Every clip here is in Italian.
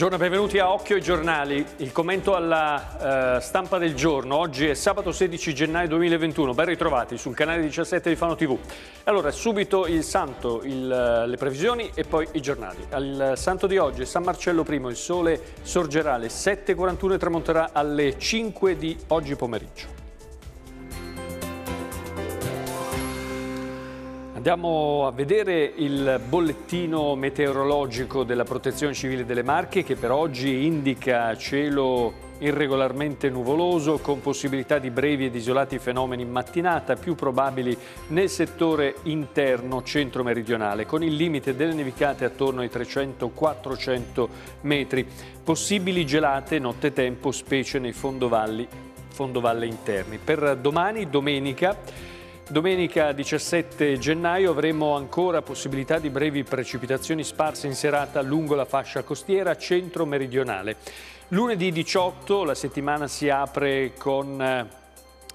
Buongiorno e benvenuti a Occhio ai giornali. Il commento alla eh, stampa del giorno. Oggi è sabato 16 gennaio 2021. Ben ritrovati sul canale 17 di Fano TV. Allora, subito il santo, il, eh, le previsioni e poi i giornali. Al eh, santo di oggi, è San Marcello I, il sole sorgerà alle 7.41 e tramonterà alle 5 di oggi pomeriggio. Andiamo a vedere il bollettino meteorologico della Protezione Civile delle Marche che per oggi indica cielo irregolarmente nuvoloso con possibilità di brevi ed isolati fenomeni in mattinata più probabili nel settore interno centro-meridionale con il limite delle nevicate attorno ai 300-400 metri. Possibili gelate nottetempo specie nei fondovalli, fondovalle interni. Per domani, domenica, Domenica 17 gennaio avremo ancora possibilità di brevi precipitazioni sparse in serata lungo la fascia costiera centro-meridionale. Lunedì 18 la settimana si apre con eh,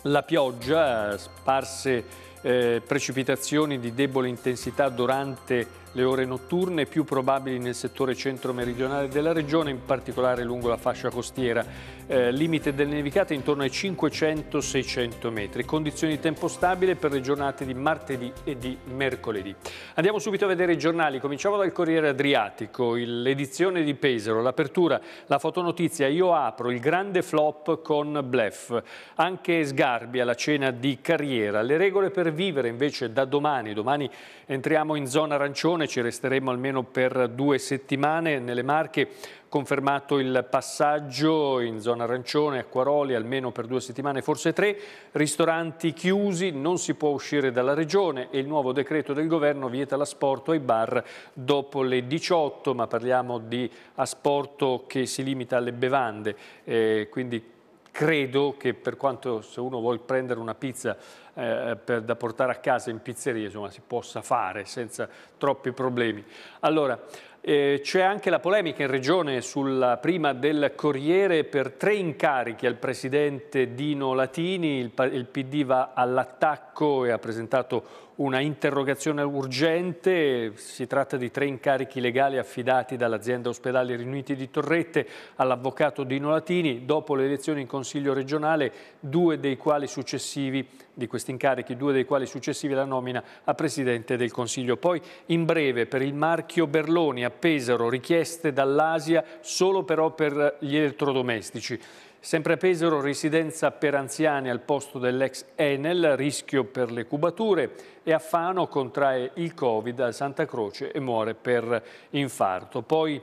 la pioggia, eh, sparse eh, precipitazioni di debole intensità durante le ore notturne più probabili nel settore centro-meridionale della regione, in particolare lungo la fascia costiera. Eh, limite delle nevicate intorno ai 500-600 metri. Condizioni di tempo stabile per le giornate di martedì e di mercoledì. Andiamo subito a vedere i giornali. Cominciamo dal Corriere Adriatico, l'edizione di Pesaro, l'apertura, la fotonotizia. Io apro il grande flop con Blef. Anche Sgarbi alla cena di carriera. Le regole per vivere invece da domani. Domani entriamo in zona arancione Regione, ci resteremo almeno per due settimane nelle Marche confermato il passaggio in zona arancione, acquaroli almeno per due settimane, forse tre, ristoranti chiusi, non si può uscire dalla regione e il nuovo decreto del governo vieta l'asporto ai bar dopo le 18, ma parliamo di asporto che si limita alle bevande, eh, quindi credo che per quanto se uno vuole prendere una pizza eh, per, da portare a casa in pizzeria, insomma, si possa fare senza troppi problemi. Allora, eh, c'è anche la polemica in regione sulla prima del Corriere per tre incarichi al presidente Dino Latini. Il, il PD va all'attacco e ha presentato una interrogazione urgente. Si tratta di tre incarichi legali affidati dall'azienda ospedale Riuniti di Torrette all'avvocato Dino Latini dopo le elezioni in Consiglio regionale, due dei quali successivi di questi incarichi, due dei quali successivi alla nomina a presidente del Consiglio. Poi in breve per il marchio Berloni Pesaro, richieste dall'Asia solo però per gli elettrodomestici. Sempre a Pesaro, residenza per anziani al posto dell'ex Enel, rischio per le cubature e a Fano contrae il Covid a Santa Croce e muore per infarto. Poi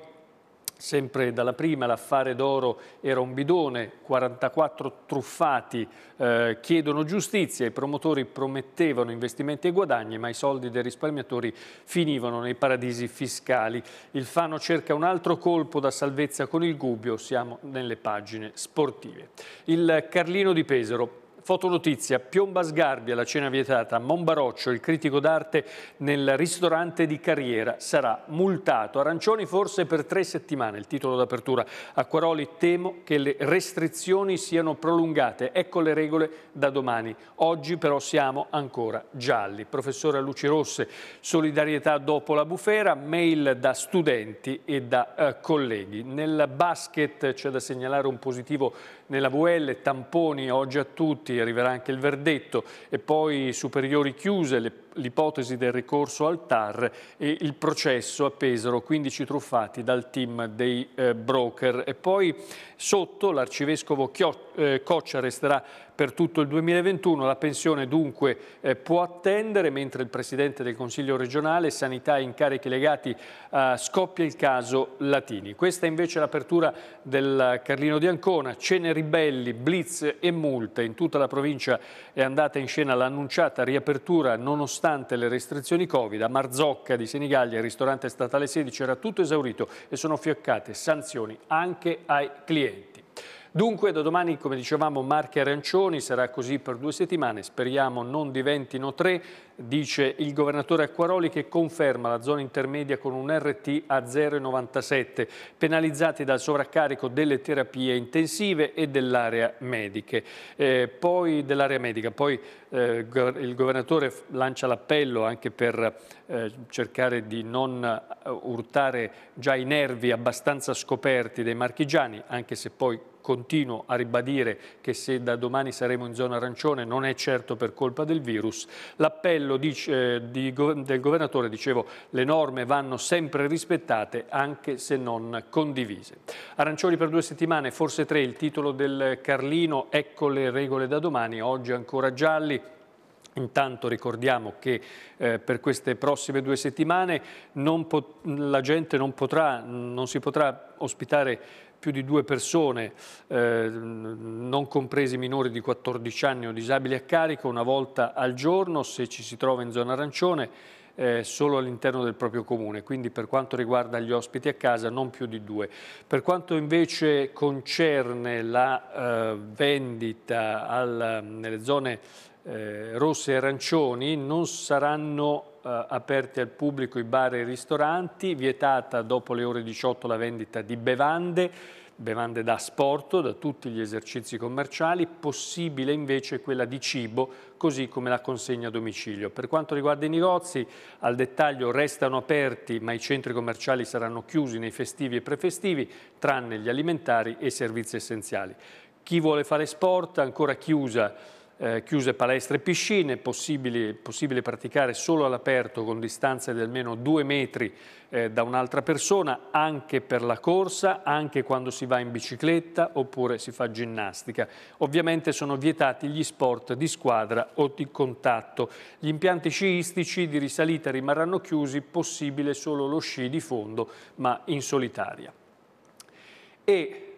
Sempre dalla prima l'affare d'oro era un bidone, 44 truffati eh, chiedono giustizia, i promotori promettevano investimenti e guadagni ma i soldi dei risparmiatori finivano nei paradisi fiscali. Il Fano cerca un altro colpo da salvezza con il Gubbio, siamo nelle pagine sportive. Il Carlino di Pesaro Fotonotizia, piomba sgarbia la cena vietata, Monbaroccio, il critico d'arte nel ristorante di carriera, sarà multato. Arancioni forse per tre settimane, il titolo d'apertura. Acquaroli temo che le restrizioni siano prolungate, ecco le regole da domani. Oggi però siamo ancora gialli. Professore a luci rosse, solidarietà dopo la bufera, mail da studenti e da eh, colleghi. Nel basket c'è da segnalare un positivo nella VL, tamponi oggi a tutti, arriverà anche il verdetto e poi superiori chiuse, le l'ipotesi del ricorso al TAR e il processo a Pesaro, 15 truffati dal team dei eh, broker. E poi sotto l'arcivescovo eh, Coccia resterà per tutto il 2021, la pensione dunque eh, può attendere, mentre il Presidente del Consiglio regionale, sanità e incarichi legati scoppia il caso Latini. Questa invece è l'apertura del Carlino di Ancona, cene ribelli, blitz e multe. In tutta la provincia è andata in scena l'annunciata riapertura nonostante nonostante le restrizioni Covid, a Marzocca di Senigallia, il ristorante statale 16 era tutto esaurito e sono fioccate sanzioni anche ai clienti. Dunque da domani, come dicevamo, Marche Arancioni sarà così per due settimane, speriamo non diventino tre, Dice il governatore Acquaroli che conferma la zona intermedia con un RT a 0,97, penalizzati dal sovraccarico delle terapie intensive e dell'area medica. Eh, poi dell'area medica. Poi eh, il governatore lancia l'appello anche per eh, cercare di non eh, urtare già i nervi abbastanza scoperti dei marchigiani, anche se poi continuo a ribadire che se da domani saremo in zona arancione non è certo per colpa del virus. L'appello quello dice, di, del governatore, dicevo, le norme vanno sempre rispettate anche se non condivise. Arancioni per due settimane, forse tre, il titolo del Carlino, ecco le regole da domani, oggi ancora gialli, Intanto ricordiamo che eh, per queste prossime due settimane la gente non, potrà, non si potrà ospitare più di due persone, eh, non compresi minori di 14 anni o disabili a carico, una volta al giorno se ci si trova in zona arancione, eh, solo all'interno del proprio comune, quindi per quanto riguarda gli ospiti a casa non più di due. Per quanto invece concerne la eh, vendita al, nelle zone eh, rosse e arancioni, non saranno eh, aperti al pubblico i bar e i ristoranti, vietata dopo le ore 18 la vendita di bevande, bevande da sporto, da tutti gli esercizi commerciali, possibile invece quella di cibo, così come la consegna a domicilio. Per quanto riguarda i negozi, al dettaglio restano aperti, ma i centri commerciali saranno chiusi nei festivi e prefestivi, tranne gli alimentari e i servizi essenziali. Chi vuole fare sport, ancora chiusa eh, chiuse palestre e piscine, possibile, possibile praticare solo all'aperto con distanze di almeno due metri eh, da un'altra persona, anche per la corsa, anche quando si va in bicicletta oppure si fa ginnastica. Ovviamente sono vietati gli sport di squadra o di contatto. Gli impianti sciistici di risalita rimarranno chiusi, possibile solo lo sci di fondo, ma in solitaria. E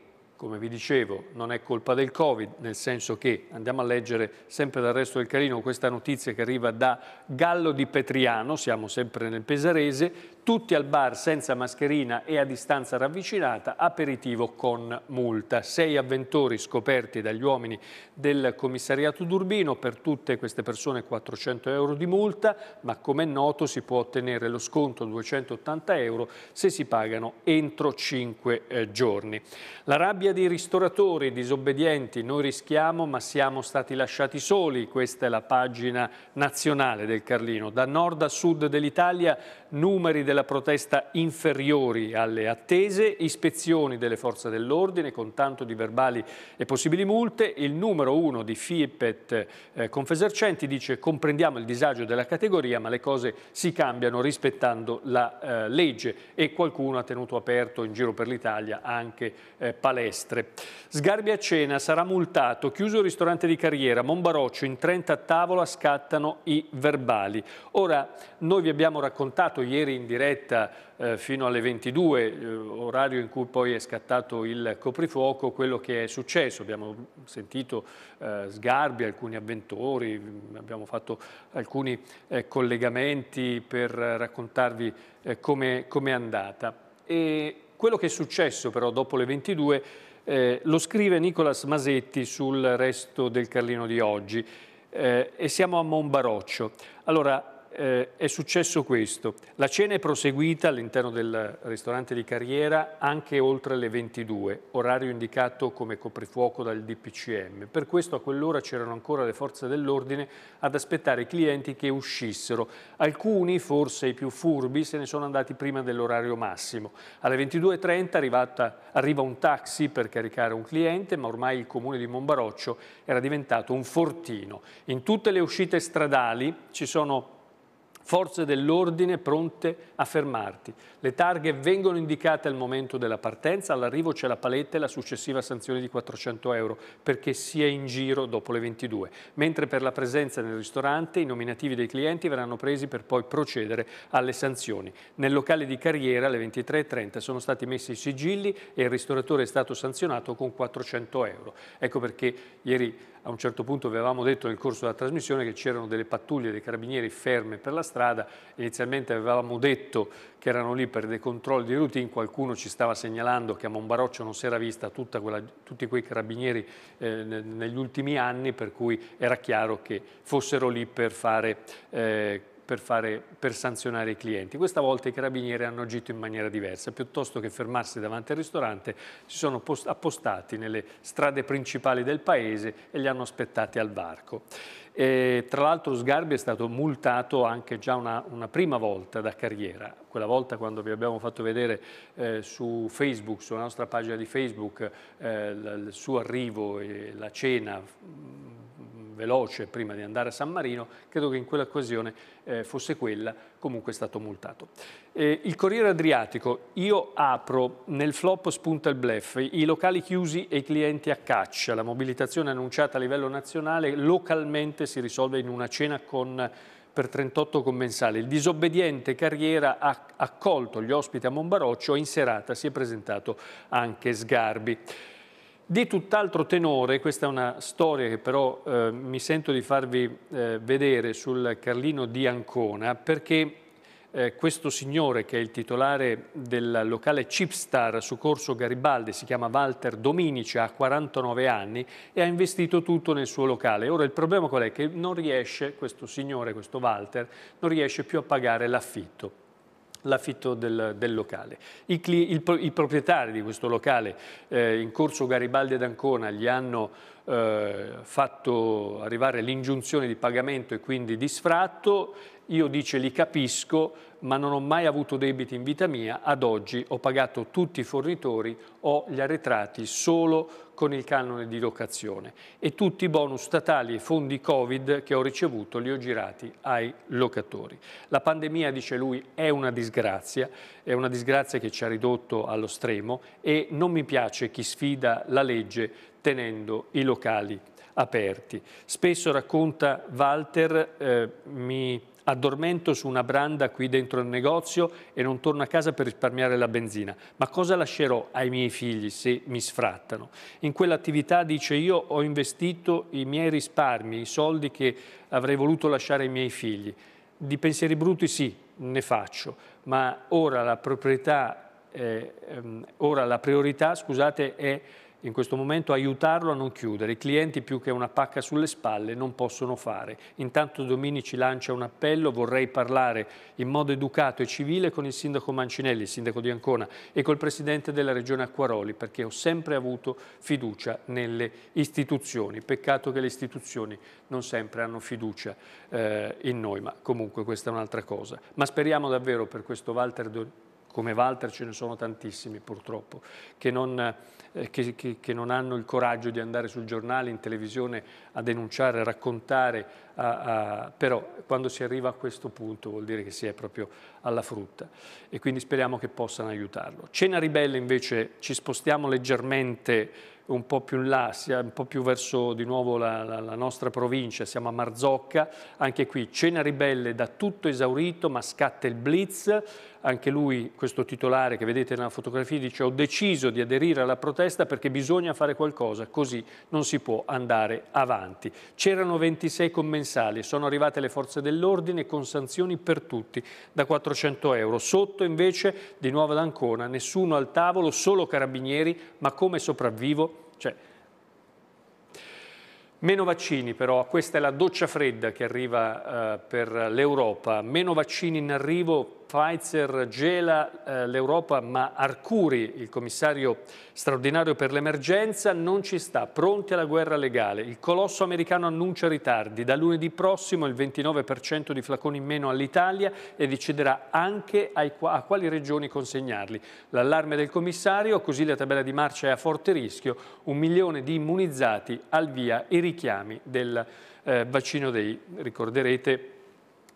come vi dicevo, non è colpa del Covid, nel senso che andiamo a leggere sempre dal resto del Carino questa notizia che arriva da Gallo di Petriano, siamo sempre nel Pesarese, tutti al bar senza mascherina e a distanza ravvicinata, aperitivo con multa. Sei avventori scoperti dagli uomini del commissariato d'Urbino, per tutte queste persone 400 euro di multa, ma come è noto si può ottenere lo sconto 280 euro se si pagano entro 5 eh, giorni. La rabbia dei ristoratori disobbedienti, noi rischiamo ma siamo stati lasciati soli, questa è la pagina nazionale del Carlino. Da nord a sud dell'Italia numeri del della protesta inferiori alle attese, ispezioni delle forze dell'ordine con tanto di verbali e possibili multe. Il numero uno di FIPET eh, Confesercenti dice comprendiamo il disagio della categoria ma le cose si cambiano rispettando la eh, legge e qualcuno ha tenuto aperto in giro per l'Italia anche eh, palestre. Sgarbi a cena sarà multato, chiuso il ristorante di carriera, Monbaroccio in 30 a tavola scattano i verbali. Ora noi vi abbiamo raccontato ieri in diretta diretta eh, fino alle 22, eh, orario in cui poi è scattato il coprifuoco, quello che è successo. Abbiamo sentito eh, sgarbi, alcuni avventori, mm, abbiamo fatto alcuni collegamenti per raccontarvi come è andata. E quello che è successo però dopo le 22 eh, lo scrive Nicolas Masetti sul resto del Carlino di oggi eh, e siamo a Monbaroccio. Allora, eh, è successo questo. La cena è proseguita all'interno del ristorante di Carriera anche oltre le 22, orario indicato come coprifuoco dal DPCM. Per questo a quell'ora c'erano ancora le forze dell'ordine ad aspettare i clienti che uscissero. Alcuni, forse i più furbi, se ne sono andati prima dell'orario massimo. Alle 22.30 arriva un taxi per caricare un cliente, ma ormai il comune di Monbaroccio era diventato un fortino. In tutte le uscite stradali ci sono forze dell'ordine pronte a fermarti. Le targhe vengono indicate al momento della partenza, all'arrivo c'è la paletta e la successiva sanzione di 400 euro perché si è in giro dopo le 22, mentre per la presenza nel ristorante i nominativi dei clienti verranno presi per poi procedere alle sanzioni. Nel locale di carriera alle 23.30 sono stati messi i sigilli e il ristoratore è stato sanzionato con 400 euro. Ecco perché ieri a un certo punto avevamo detto nel corso della trasmissione che c'erano delle pattuglie dei carabinieri ferme per la strada, inizialmente avevamo detto che erano lì per dei controlli di routine, qualcuno ci stava segnalando che a Monbaroccio non si era vista quella, tutti quei carabinieri eh, negli ultimi anni, per cui era chiaro che fossero lì per fare... Eh, per, fare, per, sanzionare i clienti. Questa volta i carabinieri hanno agito in maniera diversa, piuttosto che fermarsi davanti al ristorante si sono appostati nelle strade principali del paese e li hanno aspettati al varco. E, tra l'altro Sgarbi è stato multato anche già una, una, prima volta da carriera, quella volta quando vi abbiamo fatto vedere eh, su Facebook, sulla nostra pagina di Facebook, eh, il suo arrivo e la cena veloce prima di andare a San Marino, credo che in quell'occasione eh, fosse quella, comunque è stato multato. Eh, il Corriere Adriatico, io apro, nel flop spunta il blef, i locali chiusi e i clienti a caccia, la mobilitazione annunciata a livello nazionale localmente si risolve in una cena con per 38 commensali. Il disobbediente Carriera ha accolto gli ospiti a Monbaroccio e in serata si è presentato anche Sgarbi. Di tutt'altro tenore, questa è una storia che però eh, mi sento di farvi eh, vedere sul Carlino di Ancona, perché eh, questo signore che è il titolare del locale Chipstar su Corso Garibaldi, si chiama Walter Dominici, ha 49 anni e ha investito tutto nel suo locale. Ora il problema qual è? Che non riesce, questo signore, questo Walter, non riesce più a pagare l'affitto l'affitto del, del, locale. I, il, I, proprietari di questo locale eh, in corso Garibaldi ed Ancona gli hanno eh, fatto arrivare l'ingiunzione di pagamento e quindi di sfratto, io dice li capisco, ma non ho mai avuto debiti in vita mia, ad oggi ho pagato tutti i fornitori, ho gli arretrati solo con il canone di locazione e tutti i bonus statali e fondi Covid che ho ricevuto li ho girati ai locatori. La pandemia, dice lui, è una disgrazia, è una disgrazia che ci ha ridotto allo stremo e non mi piace chi sfida la legge tenendo i locali aperti. Spesso racconta Walter, eh, mi addormento su una branda qui dentro il negozio e non torno a casa per risparmiare la benzina, ma cosa lascerò ai miei figli se mi sfrattano? In quell'attività dice io ho investito i miei risparmi, i soldi che avrei voluto lasciare ai miei figli. Di pensieri brutti sì, ne faccio, ma ora la, eh, ehm, ora la priorità scusate, è in questo momento aiutarlo a non chiudere. I clienti più che una pacca sulle spalle non possono fare. Intanto Domini ci lancia un appello, vorrei parlare in modo educato e civile con il sindaco Mancinelli, il sindaco di Ancona e col presidente della regione Acquaroli perché ho sempre avuto fiducia nelle istituzioni. Peccato che le istituzioni non sempre hanno fiducia eh, in noi, ma comunque questa è un'altra cosa. Ma speriamo davvero per questo Walter Domini come Walter ce ne sono tantissimi purtroppo, che non, eh, che, che, che non, hanno il coraggio di andare sul giornale, in televisione a denunciare, a raccontare, a, a... però quando si arriva a questo punto vuol dire che si è proprio alla frutta e quindi speriamo che possano aiutarlo. Cena ribelle invece ci spostiamo leggermente un po' più in là, un po' più verso di nuovo la, la, la nostra provincia, siamo a Marzocca, anche qui cena ribelle da tutto esaurito ma scatta il blitz, anche lui, questo titolare che vedete nella fotografia, dice ho deciso di aderire alla protesta perché bisogna fare qualcosa, così non si può andare avanti. C'erano 26 commensali, sono arrivate le forze dell'ordine con sanzioni per tutti, da 400 euro. Sotto invece, di nuovo ad Ancona, nessuno al tavolo, solo carabinieri, ma come sopravvivo? Cioè, Meno vaccini però, questa è la doccia fredda che arriva eh, per l'Europa, meno vaccini in arrivo Pfizer gela eh, l'Europa, ma Arcuri, il commissario straordinario per l'emergenza, non ci sta, pronti alla guerra legale. Il colosso americano annuncia ritardi, da lunedì prossimo il 29% di flaconi in meno all'Italia e deciderà anche ai, a quali regioni consegnarli. L'allarme del commissario, così la tabella di marcia è a forte rischio, un milione di immunizzati al via i richiami del eh, vaccino dei, ricorderete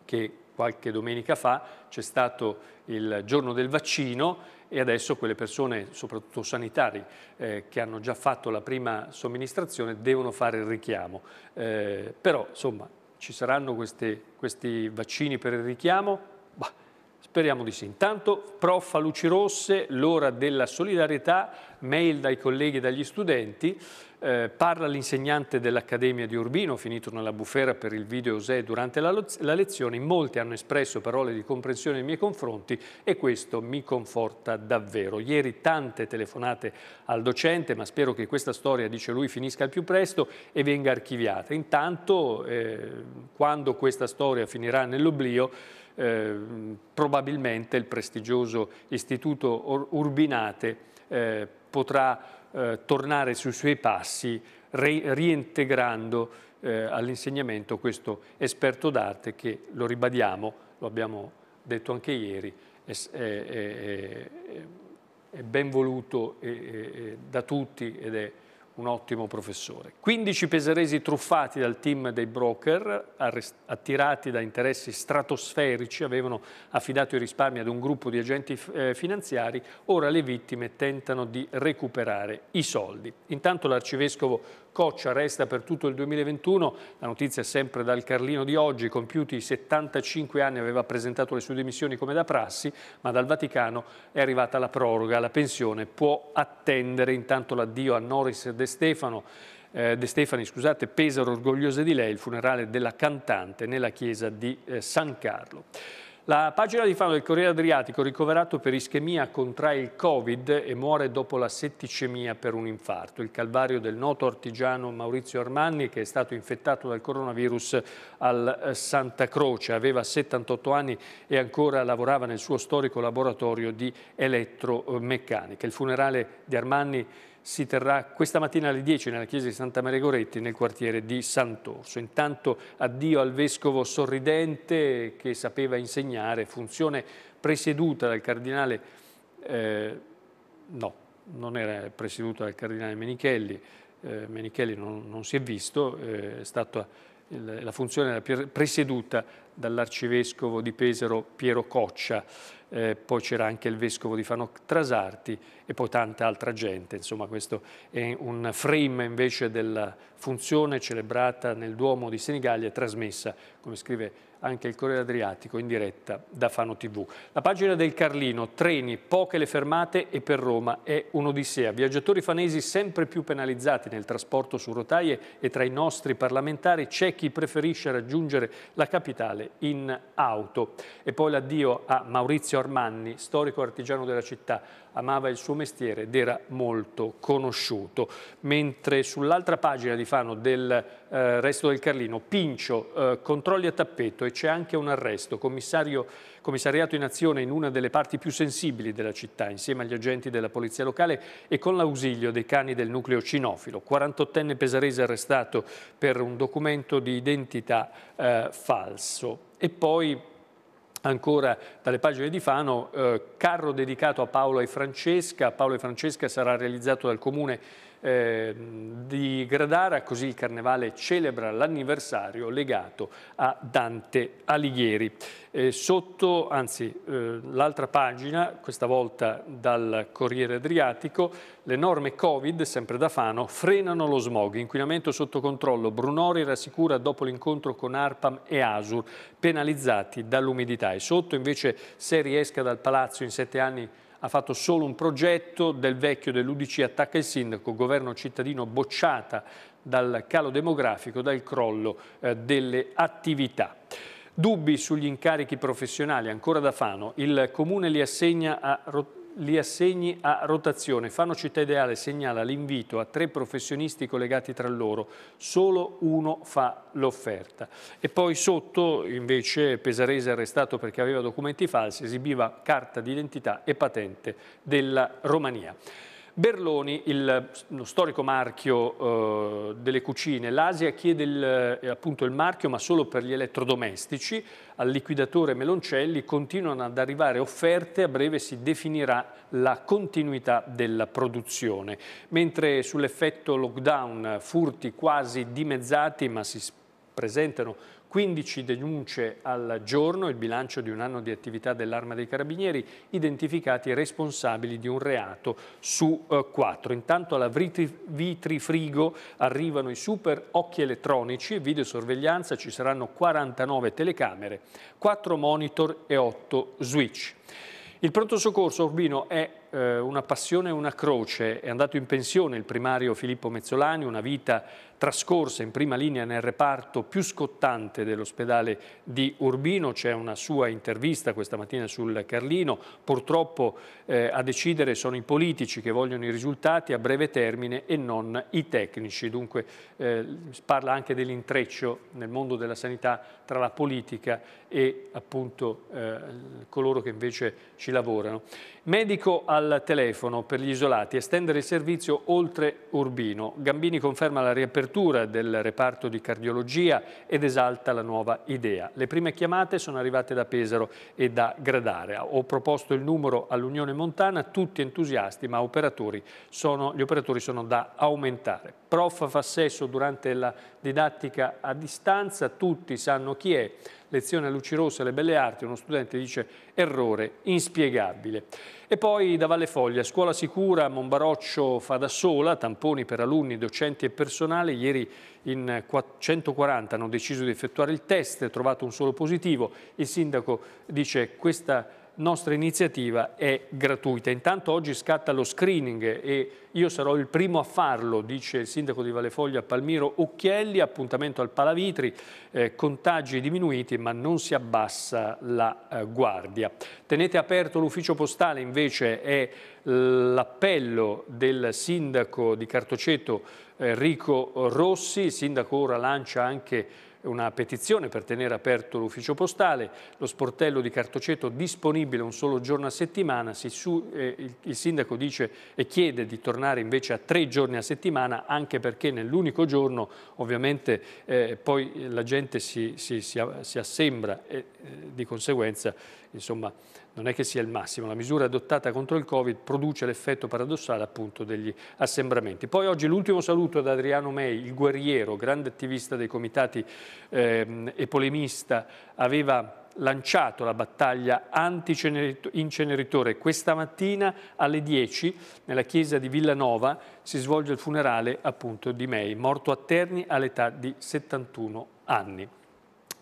che qualche domenica fa c'è stato il giorno del vaccino e adesso quelle persone, soprattutto sanitari, eh, che hanno già fatto la prima somministrazione devono fare il richiamo. Eh, però, insomma, ci saranno queste, questi vaccini per il richiamo? Bah Speriamo di sì. Intanto, prof. a luci rosse, l'ora della solidarietà, mail dai colleghi e dagli studenti. Eh, parla l'insegnante dell'Accademia di Urbino, finito nella bufera per il video Osè durante la, la lezione. In molti hanno espresso parole di comprensione nei miei confronti e questo mi conforta davvero. Ieri tante telefonate al docente, ma spero che questa storia, dice lui, finisca al più presto e venga archiviata. Intanto, eh, quando questa storia finirà nell'oblio, Ehm, probabilmente il prestigioso istituto Urbinate eh, potrà eh, tornare sui suoi passi rientegrando eh, all'insegnamento questo esperto d'arte che, lo ribadiamo, lo abbiamo detto anche ieri, è, è, è, è ben voluto da tutti ed è un ottimo professore. 15 peseresi truffati dal team dei broker, attirati da interessi stratosferici, avevano affidato i risparmi ad un gruppo di agenti eh, finanziari, ora le vittime tentano di recuperare i soldi. Intanto l'arcivescovo Coccia resta per tutto il 2021, la notizia è sempre dal Carlino di oggi, compiuti i 75 anni aveva presentato le sue dimissioni come da prassi, ma dal Vaticano è arrivata la proroga, la pensione può attendere intanto l'addio a Noris De Stefano, eh, De Stefani, scusate, Pesaro orgogliose di lei, il funerale della cantante nella chiesa di eh, San Carlo. La pagina di Fano del Corriere Adriatico, ricoverato per ischemia, contrae il Covid e muore dopo la setticemia per un infarto. Il calvario del noto artigiano Maurizio Armanni, che è stato infettato dal coronavirus al eh, Santa Croce. Aveva 78 anni e ancora lavorava nel suo storico laboratorio di elettromeccanica. Il funerale di Armanni si terrà questa mattina alle 10 nella chiesa di Santa Maria Goretti nel quartiere di Sant'Orso. Intanto addio al vescovo sorridente che sapeva insegnare, funzione presieduta dal cardinale, eh, no, non era presieduta dal cardinale Menichelli, eh, Menichelli non, non, si è visto, eh, è stata la funzione era presieduta dall'arcivescovo di Pesaro Piero Coccia eh, poi c'era anche il vescovo di Fanoc Trasarti e poi tanta altra gente. Insomma, questo è un frame invece della funzione celebrata nel Duomo di Senigallia e trasmessa, come scrive anche il Corriere Adriatico in diretta da Fano TV. La pagina del Carlino, treni, poche le fermate e per Roma è un'odissea. Viaggiatori fanesi sempre più penalizzati nel trasporto su rotaie e tra i nostri parlamentari c'è chi preferisce raggiungere la capitale in auto. E poi l'addio a Maurizio Armanni, storico artigiano della città, amava il suo mestiere ed era molto conosciuto. Mentre sull'altra pagina di Fano del eh, resto del Carlino, Pincio, eh, controlli a tappeto e c'è anche un arresto, commissario, commissariato in azione in una delle parti più sensibili della città, insieme agli agenti della polizia locale e con l'ausilio dei cani del nucleo cinofilo. 48enne pesarese arrestato per un documento di identità eh, falso. E poi ancora dalle pagine di Fano, eh, carro dedicato a Paolo e Francesca, Paolo e Francesca sarà realizzato dal comune eh, di Gradara, così il Carnevale celebra l'anniversario legato a Dante Alighieri. Eh, sotto, anzi, eh, l'altra pagina, questa volta dal Corriere Adriatico, le norme Covid, sempre da Fano, frenano lo smog, inquinamento sotto controllo. Brunori rassicura dopo l'incontro con Arpam e Asur, penalizzati dall'umidità. E sotto invece, se riesca dal palazzo in sette anni ha fatto solo un progetto del vecchio dell'Udc attacca il sindaco, governo cittadino bocciata dal calo demografico, dal crollo eh, delle attività. Dubbi sugli incarichi professionali, ancora da Fano, il Comune li assegna a li assegni a rotazione. Fanno Città Ideale segnala l'invito a tre professionisti collegati tra loro, solo uno fa l'offerta. E poi sotto invece Pesarese arrestato perché aveva documenti falsi, esibiva carta d'identità e patente della Romania. Berloni, il, lo storico marchio eh, delle cucine, l'Asia chiede il, eh, appunto il marchio ma solo per gli elettrodomestici, al liquidatore Meloncelli continuano ad arrivare offerte, a breve si definirà la continuità della produzione. Mentre sull'effetto lockdown furti quasi dimezzati ma si presentano 15 denunce al giorno, il bilancio di un anno di attività dell'Arma dei Carabinieri, identificati responsabili di un reato su eh, 4. Intanto alla Vitrifrigo arrivano i super occhi elettronici e videosorveglianza, ci saranno 49 telecamere, 4 monitor e 8 switch. Il pronto soccorso urbino è eh, una passione e una croce. È andato in pensione il primario Filippo Mezzolani, una vita trascorsa in prima linea nel reparto più scottante dell'ospedale di Urbino. C'è una sua intervista questa mattina sul Carlino. Purtroppo eh, a decidere sono i politici che vogliono i risultati a breve termine e non i tecnici. Dunque eh, parla anche dell'intreccio nel mondo della sanità tra la politica e appunto eh, coloro che invece ci lavorano. Medico a al telefono per gli isolati, e estendere il servizio oltre Urbino. Gambini conferma la riapertura del reparto di cardiologia ed esalta la nuova idea. Le prime chiamate sono arrivate da Pesaro e da Gradarea. Ho proposto il numero all'Unione Montana, tutti entusiasti, ma operatori sono, gli operatori sono da aumentare. Prof fa sesso durante la didattica a distanza, tutti sanno chi è, lezione a luci rosse alle belle arti, uno studente dice errore inspiegabile. E poi da Valle Foglia, scuola sicura, Monbaroccio fa da sola, tamponi per alunni, docenti e personale. Ieri in 140 hanno deciso di effettuare il test, trovato un solo positivo. Il sindaco dice questa nostra iniziativa è gratuita. Intanto oggi scatta lo screening e io sarò il primo a farlo, dice il sindaco di Valefoglia Palmiro Occhielli, appuntamento al Palavitri, eh, contagi diminuiti ma non si abbassa la eh, guardia. Tenete aperto l'ufficio postale invece è l'appello del sindaco di Cartoceto Enrico eh, Rossi, il sindaco ora lancia anche una petizione per tenere aperto l'ufficio postale, lo sportello di Cartoceto disponibile un solo giorno a settimana, eh, il sindaco dice e chiede di tornare invece a tre giorni a settimana anche perché nell'unico giorno ovviamente eh, poi la gente si, si, si, si assembra e eh, di conseguenza insomma, non è che sia il massimo, la misura adottata contro il Covid produce l'effetto paradossale appunto degli assembramenti. Poi oggi l'ultimo saluto ad Adriano May, il guerriero, grande attivista dei comitati ehm, e polemista, aveva lanciato la battaglia anti-inceneritore. Questa mattina alle 10 nella chiesa di Villanova si svolge il funerale appunto di May, morto a Terni all'età di 71 anni.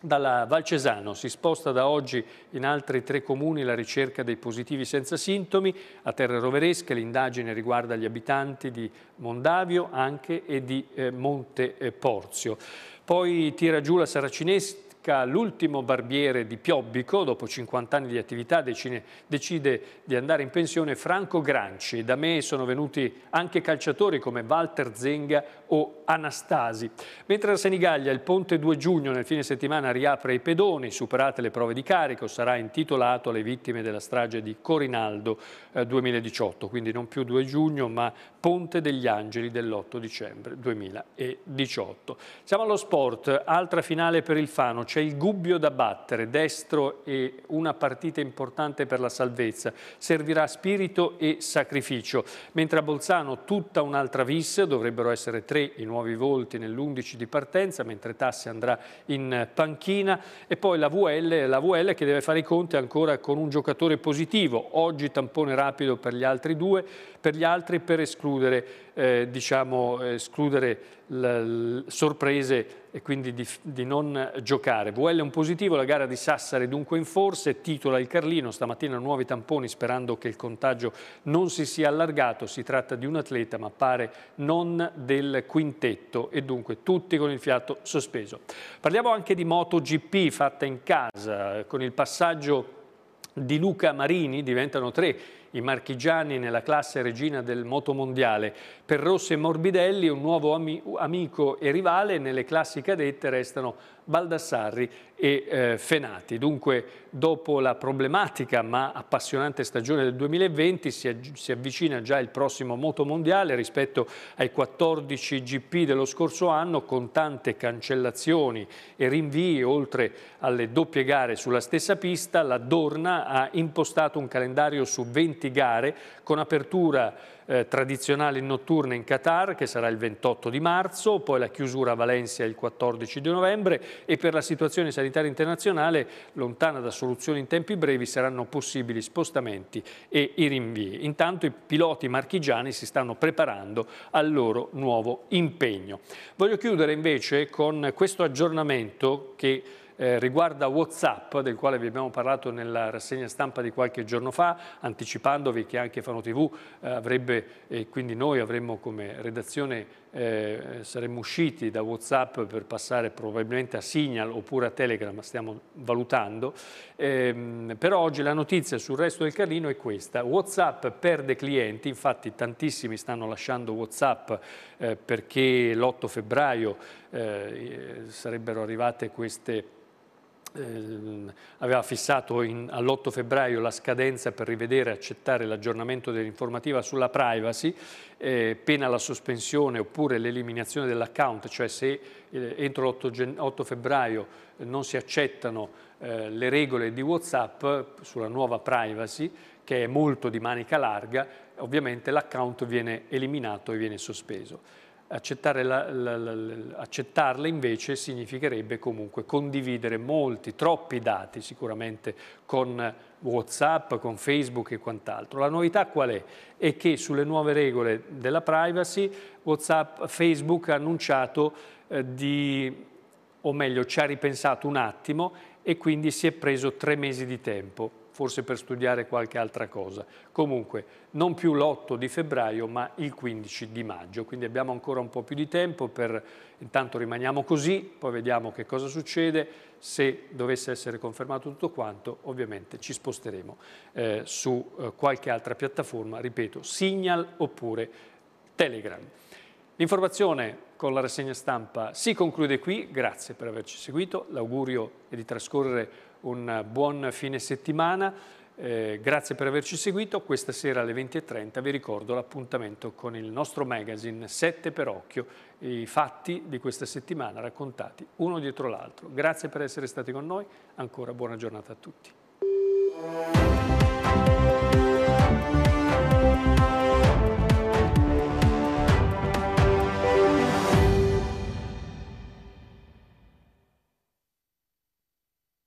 Dalla Valcesano si sposta da oggi in altri tre comuni la ricerca dei positivi senza sintomi. A Terre Roveresche l'indagine riguarda gli abitanti di Mondavio anche e di eh, Monte eh, Porzio. Poi tira giù la Saracinesca Ricca, l'ultimo barbiere di Piobbico, dopo 50 anni di attività decine, decide di andare in pensione Franco Granci. Da me sono venuti anche calciatori come Walter Zenga o Anastasi. Mentre a Senigallia il ponte 2 giugno nel fine settimana riapre i pedoni, superate le prove di carico, sarà intitolato alle vittime della strage di Corinaldo eh, 2018, quindi non più 2 giugno ma Ponte degli Angeli dell'8 dicembre 2018. Siamo allo sport, altra finale per il Fano, c'è il Gubbio da battere, destro e una partita importante per la salvezza. Servirà spirito e sacrificio. Mentre a Bolzano tutta un'altra vis, dovrebbero essere tre i nuovi volti nell'11 di partenza, mentre Tassi andrà in panchina. E poi la VL, la VL che deve fare i conti ancora con un giocatore positivo. Oggi tampone rapido per gli altri due, per gli altri per escludere eh, diciamo, escludere sorprese e quindi di, di, non giocare. VL un positivo, la gara di Sassari dunque in forse, titola il Carlino, stamattina nuovi tamponi sperando che il contagio non si sia allargato, si tratta di un atleta ma pare non del quintetto e dunque tutti con il fiato sospeso. Parliamo anche di MotoGP fatta in casa, con il passaggio di Luca Marini diventano tre i marchigiani nella classe regina del motomondiale. Per Rossi e Morbidelli un nuovo ami amico e rivale nelle classi cadette restano Baldassarri e eh, Fenati. Dunque dopo la problematica ma appassionante stagione del 2020 si, si avvicina già il prossimo motomondiale rispetto ai 14 GP dello scorso anno con tante cancellazioni e rinvii oltre alle doppie gare sulla stessa pista. La Dorna ha impostato un calendario su 20 20 gare con apertura eh, tradizionale notturna in Qatar che sarà il 28 di marzo, poi la chiusura a Valencia il 14 di novembre e per la situazione sanitaria internazionale lontana da soluzioni in tempi brevi saranno possibili spostamenti e i rinvii. Intanto i piloti marchigiani si stanno preparando al loro nuovo impegno. Voglio chiudere invece con questo aggiornamento che eh, riguarda Whatsapp, del quale vi abbiamo parlato nella rassegna stampa di qualche giorno fa, anticipandovi che anche Fano TV eh, avrebbe, e quindi noi avremmo come redazione, eh, saremmo usciti da Whatsapp per passare probabilmente a Signal oppure a Telegram, stiamo valutando, ehm, però oggi la notizia sul resto del Carlino è questa, Whatsapp perde clienti, infatti tantissimi stanno lasciando Whatsapp eh, perché l'8 febbraio eh, eh, sarebbero arrivate queste eh, aveva fissato all'8 febbraio la scadenza per rivedere e accettare l'aggiornamento dell'informativa sulla privacy, eh, pena la sospensione oppure l'eliminazione dell'account, cioè se eh, entro l'8 febbraio eh, non si accettano eh, le regole di Whatsapp sulla nuova privacy, che è molto di manica larga, ovviamente l'account viene eliminato e viene sospeso. La, la, la, accettarle invece significherebbe comunque condividere molti, troppi dati sicuramente con Whatsapp, con Facebook e quant'altro. La novità qual è? È che sulle nuove regole della privacy WhatsApp, Facebook ha annunciato eh, di, o meglio ci ha ripensato un attimo e quindi si è preso tre mesi di tempo forse per studiare qualche altra cosa. Comunque, non più l'8 di febbraio, ma il 15 di maggio, quindi abbiamo ancora un po' più di tempo per... Intanto rimaniamo così, poi vediamo che cosa succede. Se dovesse essere confermato tutto quanto, ovviamente ci sposteremo eh, su eh, qualche altra piattaforma, ripeto, Signal oppure Telegram. L'informazione con la rassegna stampa si conclude qui, grazie per averci seguito, l'augurio è di trascorrere un buon fine settimana, eh, grazie per averci seguito, questa sera alle 20.30 vi ricordo l'appuntamento con il nostro magazine 7 per occhio, i fatti di questa settimana raccontati uno dietro l'altro. Grazie per essere stati con noi, ancora buona giornata a tutti.